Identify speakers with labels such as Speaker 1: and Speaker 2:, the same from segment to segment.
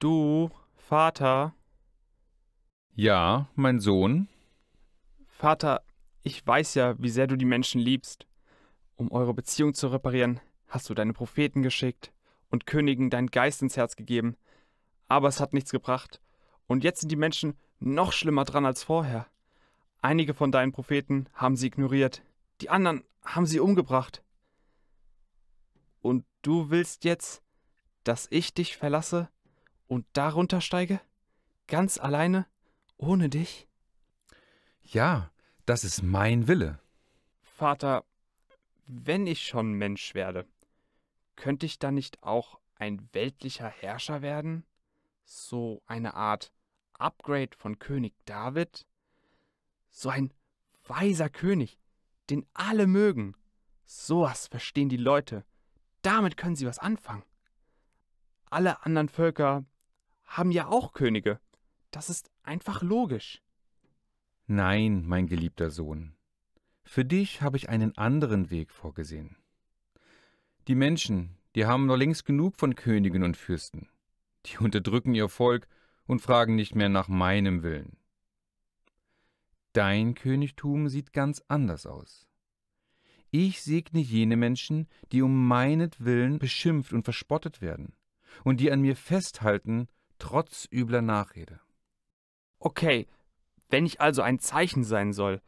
Speaker 1: Du, Vater.
Speaker 2: Ja, mein Sohn.
Speaker 1: Vater, ich weiß ja, wie sehr du die Menschen liebst. Um eure Beziehung zu reparieren, hast du deine Propheten geschickt und Königen deinen Geist ins Herz gegeben. Aber es hat nichts gebracht. Und jetzt sind die Menschen noch schlimmer dran als vorher. Einige von deinen Propheten haben sie ignoriert, die anderen haben sie umgebracht. Und du willst jetzt, dass ich dich verlasse? und darunter steige? Ganz alleine? Ohne dich?
Speaker 2: Ja, das ist mein Wille.
Speaker 1: Vater, wenn ich schon Mensch werde, könnte ich dann nicht auch ein weltlicher Herrscher werden? So eine Art Upgrade von König David? So ein weiser König, den alle mögen. Sowas verstehen die Leute. Damit können sie was anfangen. Alle anderen Völker haben ja auch Könige. Das ist einfach logisch.
Speaker 2: Nein, mein geliebter Sohn. Für dich habe ich einen anderen Weg vorgesehen. Die Menschen, die haben noch längst genug von Königen und Fürsten. Die unterdrücken ihr Volk und fragen nicht mehr nach meinem Willen. Dein Königtum sieht ganz anders aus. Ich segne jene Menschen, die um meinetwillen beschimpft und verspottet werden und die an
Speaker 1: mir festhalten trotz übler Nachrede. Okay, wenn ich also ein Zeichen sein soll,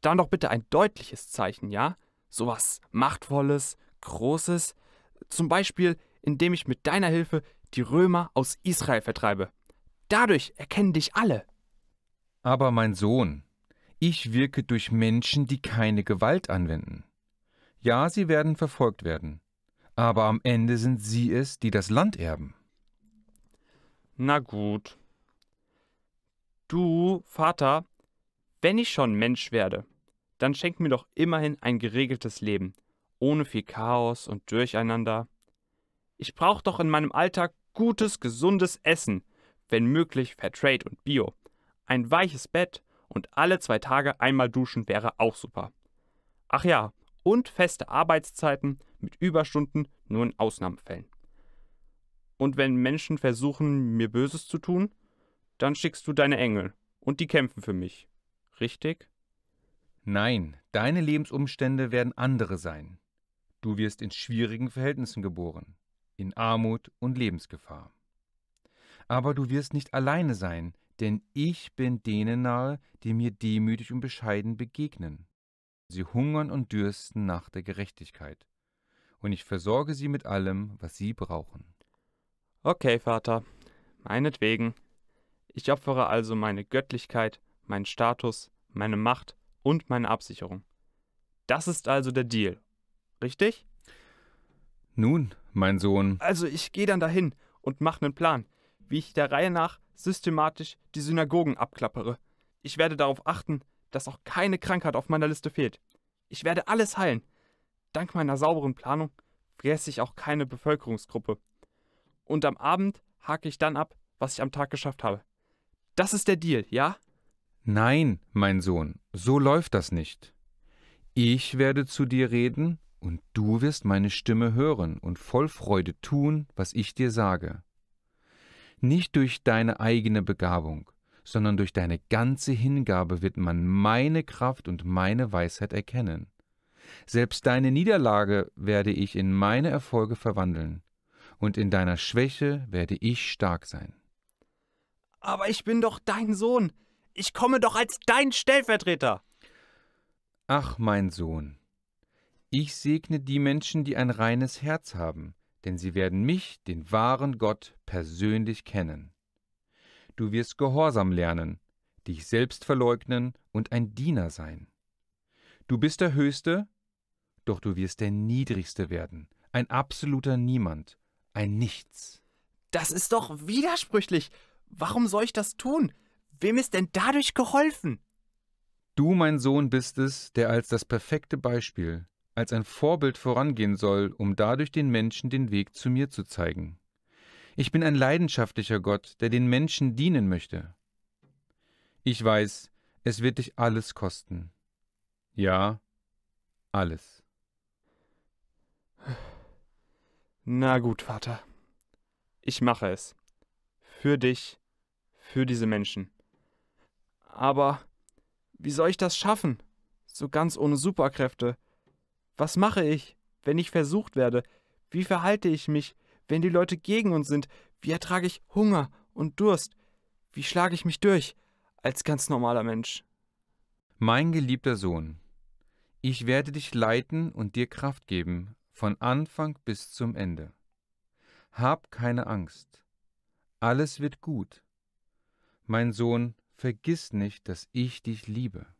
Speaker 1: dann doch bitte ein deutliches Zeichen, ja? Sowas Machtvolles, Großes, zum Beispiel indem ich mit deiner Hilfe die Römer aus Israel vertreibe. Dadurch erkennen dich alle. Aber
Speaker 2: mein Sohn, ich wirke durch Menschen, die keine Gewalt anwenden. Ja, sie werden verfolgt werden, aber am Ende sind sie es, die das Land erben.
Speaker 1: Na gut. Du, Vater, wenn ich schon Mensch werde, dann schenk mir doch immerhin ein geregeltes Leben, ohne viel Chaos und Durcheinander. Ich brauch doch in meinem Alltag gutes, gesundes Essen, wenn möglich Fairtrade und Bio. Ein weiches Bett und alle zwei Tage einmal duschen wäre auch super. Ach ja, und feste Arbeitszeiten mit Überstunden nur in Ausnahmefällen. Und wenn Menschen versuchen, mir Böses zu tun, dann schickst du deine Engel. Und die kämpfen für mich. Richtig? Nein, deine Lebensumstände werden andere sein.
Speaker 2: Du wirst in schwierigen Verhältnissen geboren, in Armut und Lebensgefahr. Aber du wirst nicht alleine sein, denn ich bin denen nahe, die mir demütig und bescheiden begegnen. Sie hungern und dürsten nach der
Speaker 1: Gerechtigkeit, und ich versorge sie mit allem, was sie brauchen. Okay, Vater, meinetwegen. Ich opfere also meine Göttlichkeit, meinen Status, meine Macht und meine Absicherung. Das ist also der Deal, richtig?
Speaker 2: Nun, mein Sohn.
Speaker 1: Also ich gehe dann dahin und mache einen Plan, wie ich der Reihe nach systematisch die Synagogen abklappere. Ich werde darauf achten, dass auch keine Krankheit auf meiner Liste fehlt. Ich werde alles heilen. Dank meiner sauberen Planung fresse ich auch keine Bevölkerungsgruppe und am Abend hake ich dann ab, was ich am Tag geschafft habe. Das ist der Deal, ja?
Speaker 2: Nein, mein Sohn, so läuft das nicht. Ich werde zu dir reden und du wirst meine Stimme hören und voll Freude tun, was ich dir sage. Nicht durch deine eigene Begabung, sondern durch deine ganze Hingabe wird man meine Kraft und meine Weisheit erkennen. Selbst deine Niederlage werde ich in meine Erfolge verwandeln und in deiner Schwäche werde ich stark sein.
Speaker 1: Aber ich bin doch dein Sohn. Ich komme doch als dein Stellvertreter.
Speaker 2: Ach, mein Sohn, ich segne die Menschen, die ein reines Herz haben, denn sie werden mich, den wahren Gott, persönlich kennen. Du wirst Gehorsam lernen, dich selbst verleugnen und ein Diener sein. Du bist der Höchste, doch du wirst der Niedrigste werden, ein absoluter Niemand, ein Nichts. Das
Speaker 1: ist doch widersprüchlich. Warum soll ich das tun? Wem ist denn dadurch geholfen?
Speaker 2: Du, mein Sohn, bist es, der als das perfekte Beispiel, als ein Vorbild vorangehen soll, um dadurch den Menschen den Weg zu mir zu zeigen. Ich bin ein leidenschaftlicher Gott, der den Menschen dienen möchte. Ich weiß, es wird dich alles kosten. Ja, alles.
Speaker 1: Na gut, Vater. Ich mache es. Für dich, für diese Menschen. Aber wie soll ich das schaffen? So ganz ohne Superkräfte. Was mache ich, wenn ich versucht werde? Wie verhalte ich mich, wenn die Leute gegen uns sind? Wie ertrage ich Hunger und Durst? Wie schlage ich mich durch als ganz normaler Mensch?
Speaker 2: Mein geliebter Sohn, ich werde dich leiten und dir Kraft geben, von Anfang bis zum Ende. Hab keine Angst. Alles wird gut. Mein Sohn, vergiss nicht, dass ich dich liebe.